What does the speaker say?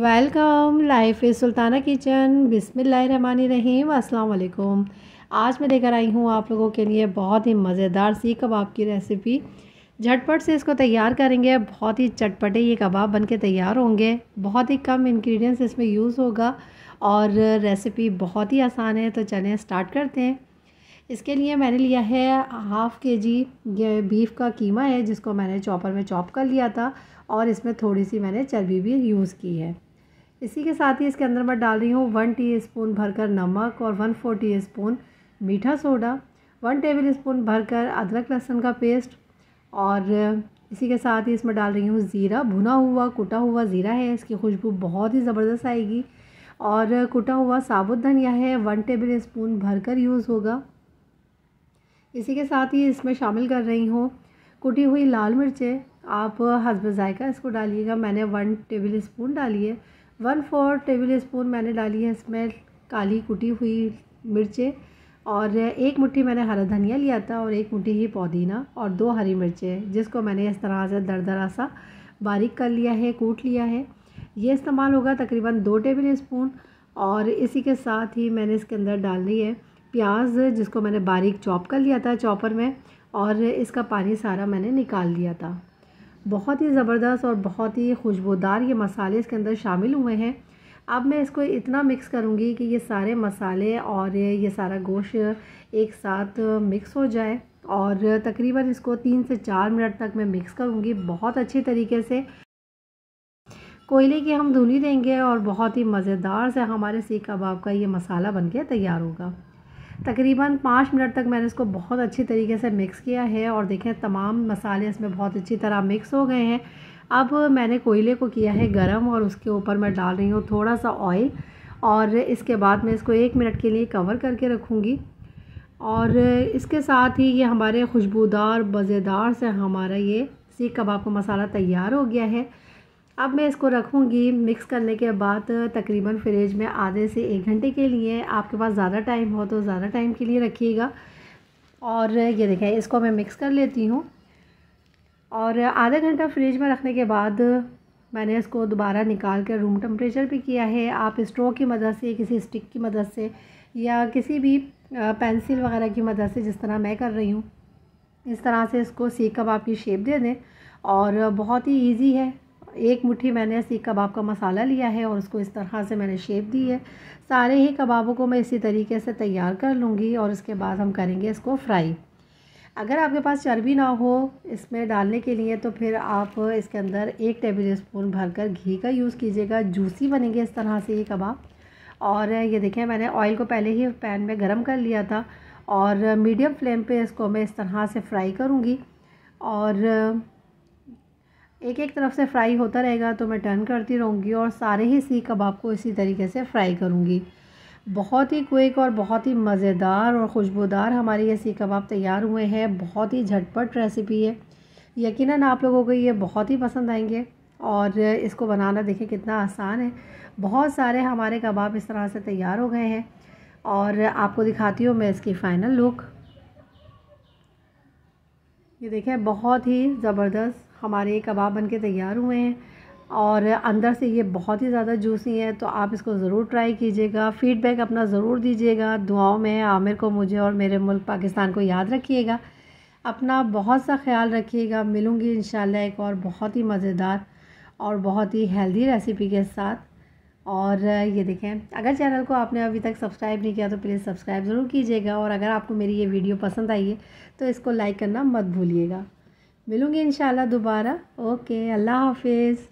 welcome life is Sultana kitchen बिस्मिल्लाहिर्रहमानिर्रहीम अस्सलाम आज मैं लेकर आई हूँ आप लोगों के लिए बहुत ही मज़ेदार सी कबाब की रेसिपी झटपट से इसको तैयार करेंगे बहुत ही चटपटे ये कबाब बन के तैयार होंगे बहुत ही कम इंग्रेडिएंट्स इसमें यूज़ होगा और रेसिपी बहुत ही आसान है तो चलें स्टार्ट करते हैं इसके लिए मैंने लिया है हाफ़ के जी ये बीफ का कीमा है जिसको मैंने चॉपर में चॉप कर लिया था और इसमें थोड़ी सी मैंने चर्बी भी यूज़ की है इसी के साथ ही इसके अंदर मैं डाल रही हूँ वन टी स्पून भरकर नमक और वन फोर टी स्पून मीठा सोडा वन टेबल स्पून भरकर अदरक लहसुन का पेस्ट और इसी के साथ ही इसमें डाल रही हूँ ज़ीरा भुना हुआ कुटा हुआ ज़ीरा है इसकी खुशबू बहुत ही ज़बरदस्त आएगी और कुटा हुआ साबुत धनिया है वन टेबल स्पून भरकर यूज़ होगा इसी के साथ ही इसमें शामिल कर रही हूँ कुटी हुई लाल मिर्चें आप हसब ज़ायका इसको डालिएगा मैंने वन टेबल स्पून डाली है वन फोर टेबल स्पून मैंने डाली है इसमें काली कुटी हुई मिर्चें और एक मुट्ठी मैंने हरा धनिया लिया था और एक मुट्ठी ही पुदीना और दो हरी मिर्चें जिसको मैंने इस तरह से दरदरा सा बारीक कर लिया है कूट लिया है ये इस्तेमाल होगा तकरीबन दो टेबल स्पून और इसी के साथ ही मैंने इसके अंदर डाल ली है प्याज जिसको मैंने बारीक चॉप कर लिया था चॉपर में और इसका पानी सारा मैंने निकाल लिया था बहुत ही ज़बरदस्त और बहुत ही खुशबूदार ये मसाले इसके अंदर शामिल हुए हैं अब मैं इसको इतना मिक्स करूँगी कि ये सारे मसाले और ये सारा गोश्त एक साथ मिक्स हो जाए और तकरीबन इसको तीन से चार मिनट तक मैं मिक्स करूँगी बहुत अच्छे तरीके से कोयले की हम धुनी देंगे और बहुत ही मज़ेदार से हमारे सीख कबाब का ये मसाला बनके तैयार होगा तकरीबन पाँच मिनट तक मैंने इसको बहुत अच्छी तरीके से मिक्स किया है और देखें तमाम मसाले इसमें बहुत अच्छी तरह मिक्स हो गए हैं अब मैंने कोयले को किया है गरम और उसके ऊपर मैं डाल रही हूँ थोड़ा सा ऑयल और इसके बाद मैं इसको एक मिनट के लिए कवर करके रखूँगी और इसके साथ ही ये हमारे खुशबूदार मज़ेदार से हमारा ये सीख कबाब का मसाला तैयार हो गया है अब मैं इसको रखूँगी मिक्स करने के बाद तकरीबन फ्रिज में आधे से एक घंटे के लिए आपके पास ज़्यादा टाइम हो तो ज़्यादा टाइम के लिए रखिएगा और ये देखें इसको मैं मिक्स कर लेती हूँ और आधा घंटा फ्रिज में रखने के बाद मैंने इसको दोबारा निकाल कर रूम टेम्परेचर पे किया है आप स्ट्रो की मदद से किसी स्टिक की मदद से या किसी भी पेंसिल वगैरह की मदद से जिस तरह मैं कर रही हूँ इस तरह से इसको सीख आपकी शेप दे दें और बहुत ही ईजी है एक मुट्ठी मैंने सीख कबाब का मसाला लिया है और उसको इस तरह से मैंने शेप दी है सारे ही कबाबों को मैं इसी तरीके से तैयार कर लूँगी और उसके बाद हम करेंगे इसको फ्राई अगर आपके पास चर्बी ना हो इसमें डालने के लिए तो फिर आप इसके अंदर एक टेबल स्पून भरकर घी का यूज़ कीजिएगा जूसी बनेंगे इस तरह से ये कबाब और ये देखें मैंने ऑयल को पहले ही पैन में गर्म कर लिया था और मीडियम फ्लेम पे इसको मैं इस तरह से फ्राई करूँगी और एक एक तरफ से फ्राई होता रहेगा तो मैं टर्न करती रहूँगी और सारे ही सीख कबाब को इसी तरीके से फ्राई करूँगी बहुत ही क्विक और बहुत ही मज़ेदार और खुशबूदार हमारे ये सीख कबाब तैयार हुए हैं बहुत ही झटपट रेसिपी है यकीनन आप लोगों को ये बहुत ही पसंद आएंगे और इसको बनाना देखें कितना आसान है बहुत सारे हमारे कबाब इस तरह से तैयार हो गए हैं और आपको दिखाती हूँ मैं इसकी फ़ाइनल लुक ये देखें बहुत ही ज़बरदस्त हमारे कबाब बनके तैयार हुए हैं और अंदर से ये बहुत ही ज़्यादा जूसी है तो आप इसको ज़रूर ट्राई कीजिएगा फ़ीडबैक अपना ज़रूर दीजिएगा दुआओं में आमिर को मुझे और मेरे मुल्क पाकिस्तान को याद रखिएगा अपना बहुत सा ख्याल रखिएगा मिलूँगी इन एक और बहुत ही मज़ेदार और बहुत ही हेल्दी रेसिपी के साथ और ये देखें अगर चैनल को आपने अभी तक सब्सक्राइब नहीं किया तो प्लीज़ सब्सक्राइब ज़रूर कीजिएगा और अगर आपको मेरी ये वीडियो पसंद आई है तो इसको लाइक करना मत भूलिएगा मिलूँगी इन दोबारा ओके अल्लाह हाफिज़